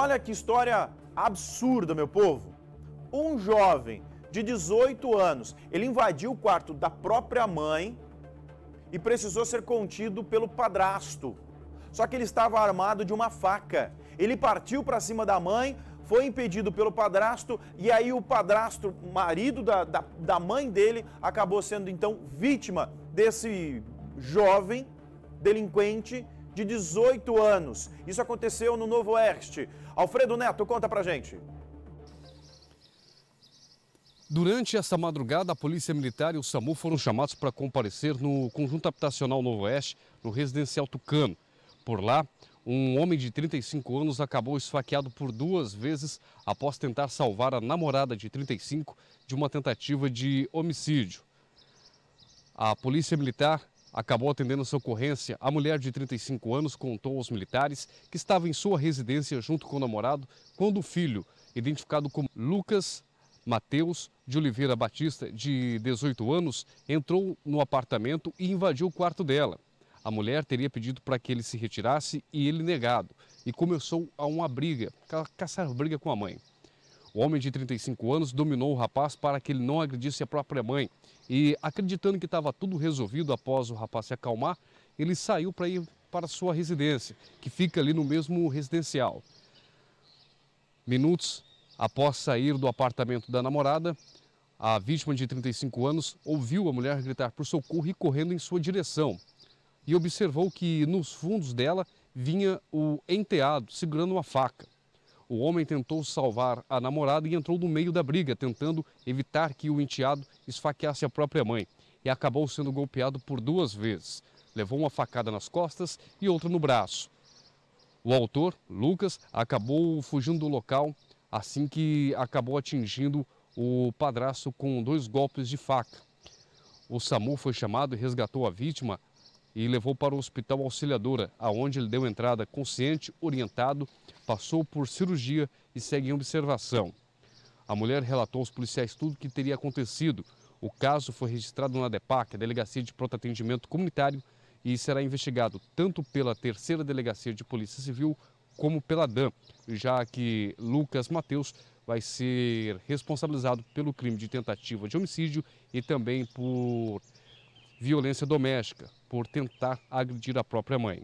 Olha que história absurda, meu povo. Um jovem de 18 anos, ele invadiu o quarto da própria mãe e precisou ser contido pelo padrasto. Só que ele estava armado de uma faca. Ele partiu para cima da mãe, foi impedido pelo padrasto e aí o padrasto, marido da, da, da mãe dele, acabou sendo então vítima desse jovem delinquente de 18 anos. Isso aconteceu no Novo Oeste. Alfredo Neto, conta pra gente. Durante essa madrugada, a Polícia Militar e o SAMU foram chamados para comparecer no Conjunto Habitacional Novo Oeste, no Residencial Tucano. Por lá, um homem de 35 anos acabou esfaqueado por duas vezes após tentar salvar a namorada de 35 de uma tentativa de homicídio. A Polícia Militar acabou atendendo essa ocorrência, a mulher de 35 anos contou aos militares que estava em sua residência junto com o namorado quando o filho, identificado como Lucas Mateus de Oliveira Batista, de 18 anos, entrou no apartamento e invadiu o quarto dela. A mulher teria pedido para que ele se retirasse e ele negado, e começou a uma briga, caçar briga com a mãe. O homem de 35 anos dominou o rapaz para que ele não agredisse a própria mãe. E acreditando que estava tudo resolvido após o rapaz se acalmar, ele saiu para ir para sua residência, que fica ali no mesmo residencial. Minutos após sair do apartamento da namorada, a vítima de 35 anos ouviu a mulher gritar por socorro e correndo em sua direção. E observou que nos fundos dela vinha o enteado segurando uma faca. O homem tentou salvar a namorada e entrou no meio da briga, tentando evitar que o enteado esfaqueasse a própria mãe. E acabou sendo golpeado por duas vezes. Levou uma facada nas costas e outra no braço. O autor, Lucas, acabou fugindo do local assim que acabou atingindo o padrasto com dois golpes de faca. O SAMU foi chamado e resgatou a vítima e levou para o hospital auxiliadora, aonde ele deu entrada consciente, orientado passou por cirurgia e segue em observação. A mulher relatou aos policiais tudo o que teria acontecido. O caso foi registrado na DEPAC, a Delegacia de Pronto Atendimento Comunitário, e será investigado tanto pela Terceira Delegacia de Polícia Civil como pela DAM, já que Lucas Mateus vai ser responsabilizado pelo crime de tentativa de homicídio e também por violência doméstica, por tentar agredir a própria mãe.